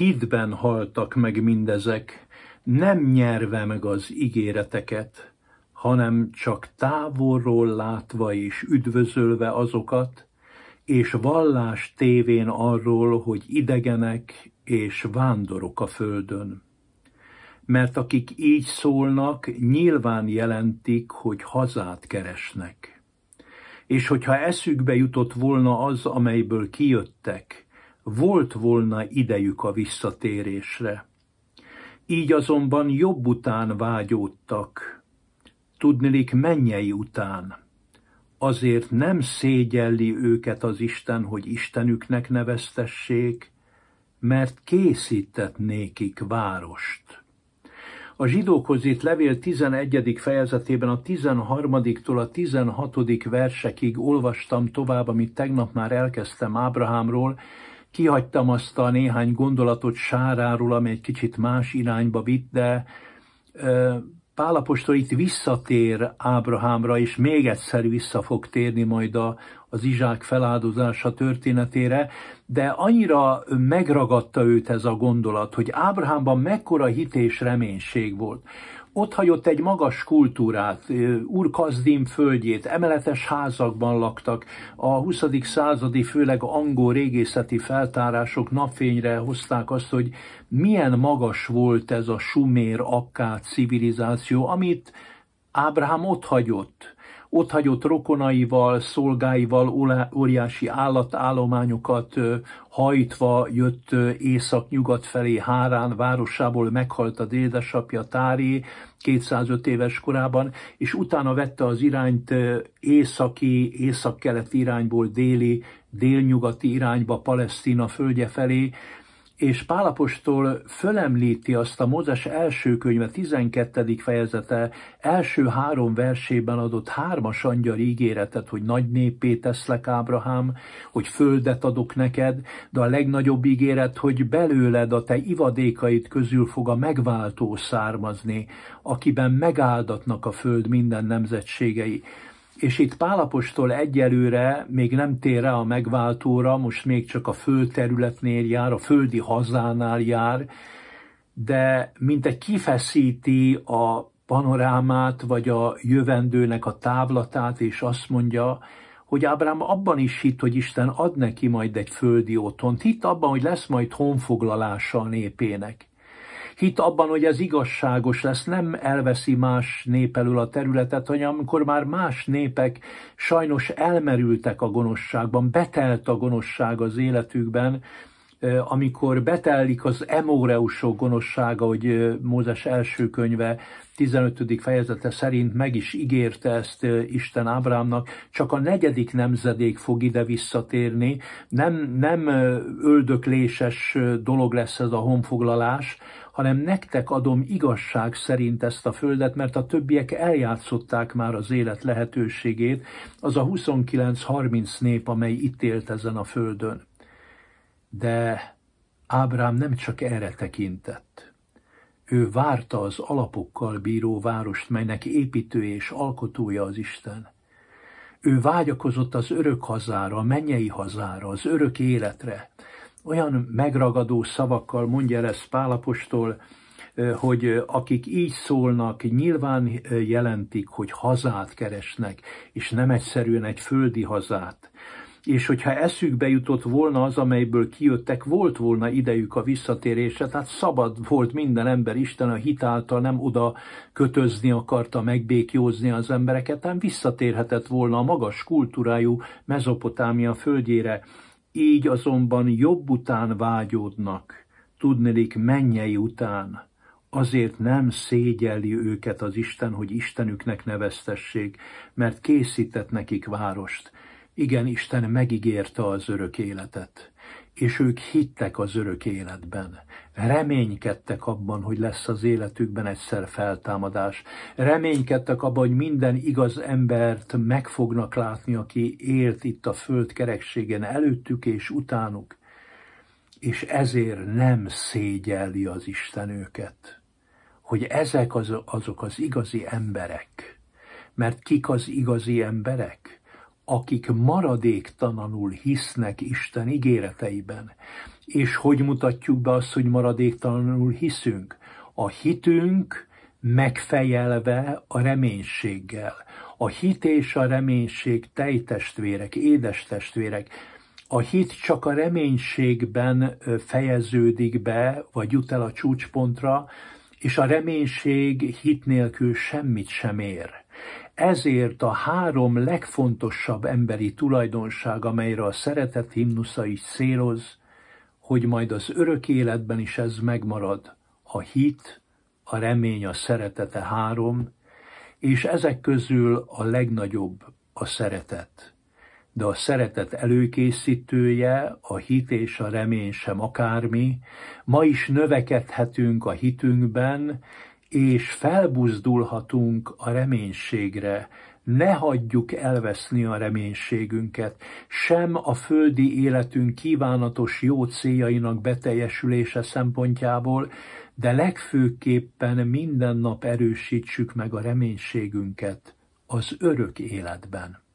Hitben haltak meg mindezek, nem nyerve meg az ígéreteket, hanem csak távolról látva és üdvözölve azokat, és vallás tévén arról, hogy idegenek és vándorok a földön. Mert akik így szólnak, nyilván jelentik, hogy hazát keresnek. És hogyha eszükbe jutott volna az, amelyből kijöttek, volt volna idejük a visszatérésre. Így azonban jobb után vágyódtak, tudnilik mennyei után. Azért nem szégyelli őket az Isten, hogy Istenüknek neveztessék, mert készített nékik várost. A zsidókhoz itt levél 11. fejezetében a 13-tól a 16. versekig olvastam tovább, amit tegnap már elkezdtem Ábrahámról, Kihagytam azt a néhány gondolatot sáráról, ami egy kicsit más irányba vitt, de Pálapostól itt visszatér Ábrahámra, és még egyszer vissza fog térni majd a, az Izsák feláldozása történetére, de annyira megragadta őt ez a gondolat, hogy Ábrahámban mekkora hit és reménység volt. Ott hagyott egy magas kultúrát, Urkazdim földjét, emeletes házakban laktak, a 20. századi, főleg angol régészeti feltárások napfényre hozták azt, hogy milyen magas volt ez a sumér-akkát civilizáció, amit Ábrahám ott hagyott otthagyott rokonaival, szolgáival óriási állatállományokat hajtva jött észak-nyugat felé Hárán városából, meghalt a dédesapja Tári 205 éves korában, és utána vette az irányt északi, északkelet irányból déli, délnyugati irányba, Palesztina földje felé, és Pálapostól fölemlíti azt a Mózes első könyve 12. fejezete első három versében adott hármas angyal ígéretet, hogy nagy népé teszlek Ábrahám, hogy földet adok neked, de a legnagyobb ígéret, hogy belőled a te ivadékaid közül fog a megváltó származni, akiben megáldatnak a föld minden nemzetségei. És itt Pálapostól egyelőre még nem tér rá a megváltóra, most még csak a földterületnél jár, a földi hazánál jár, de egy kifeszíti a panorámát, vagy a jövendőnek a távlatát, és azt mondja, hogy Ábrám abban is hitt, hogy Isten ad neki majd egy földi otthont, hitt abban, hogy lesz majd honfoglalása a népének. Hit abban, hogy ez igazságos lesz, nem elveszi más nép elől a területet, hanem amikor már más népek sajnos elmerültek a gonoszságban, betelt a gonoszság az életükben, amikor betelik az emóreusok gonoszsága, hogy Mózes első könyve 15. fejezete szerint meg is ígérte ezt Isten Ábrámnak, csak a negyedik nemzedék fog ide visszatérni, nem, nem öldökléses dolog lesz ez a honfoglalás, hanem nektek adom igazság szerint ezt a földet, mert a többiek eljátszották már az élet lehetőségét, az a 29-30 nép, amely itt élt ezen a földön. De Ábrám nem csak erre tekintett. Ő várta az alapokkal bíró várost, melynek építő és alkotója az Isten. Ő vágyakozott az örök hazára, a mennyei hazára, az örök életre, olyan megragadó szavakkal mondja el ezt Pálapostól, hogy akik így szólnak, nyilván jelentik, hogy hazát keresnek, és nem egyszerűen egy földi hazát. És hogyha eszükbe jutott volna az, amelyből kijöttek, volt volna idejük a visszatérésre, tehát szabad volt minden ember, Isten a hitáltal nem oda kötözni akarta, megbékjózni az embereket, hanem visszatérhetett volna a magas kultúrájú mezopotámia földjére így azonban jobb után vágyódnak, tudnélik mennyei után, azért nem szégyelli őket az Isten, hogy Istenüknek neveztessék, mert készített nekik várost. Igen, Isten megígérte az örök életet és ők hittek az örök életben. Reménykedtek abban, hogy lesz az életükben egyszer feltámadás. Reménykedtek abban, hogy minden igaz embert meg fognak látni, aki élt itt a föld kerekségen előttük és utánuk. És ezért nem szégyelli az Isten őket, hogy ezek az, azok az igazi emberek. Mert kik az igazi emberek? akik maradéktalanul hisznek Isten ígéreteiben. És hogy mutatjuk be azt, hogy maradéktalanul hiszünk? A hitünk megfejelve a reménységgel. A hit és a reménység tejtestvérek, édestestvérek. A hit csak a reménységben fejeződik be, vagy jut el a csúcspontra, és a reménység hit nélkül semmit sem ér. Ezért a három legfontosabb emberi tulajdonság, amelyre a szeretet himnusza is széloz, hogy majd az örök életben is ez megmarad, a hit, a remény, a szeretete három, és ezek közül a legnagyobb a szeretet. De a szeretet előkészítője, a hit és a remény sem akármi, ma is növekedhetünk a hitünkben, és felbuzdulhatunk a reménységre. Ne hagyjuk elveszni a reménységünket, sem a földi életünk kívánatos jó céljainak beteljesülése szempontjából, de legfőképpen minden nap erősítsük meg a reménységünket az örök életben.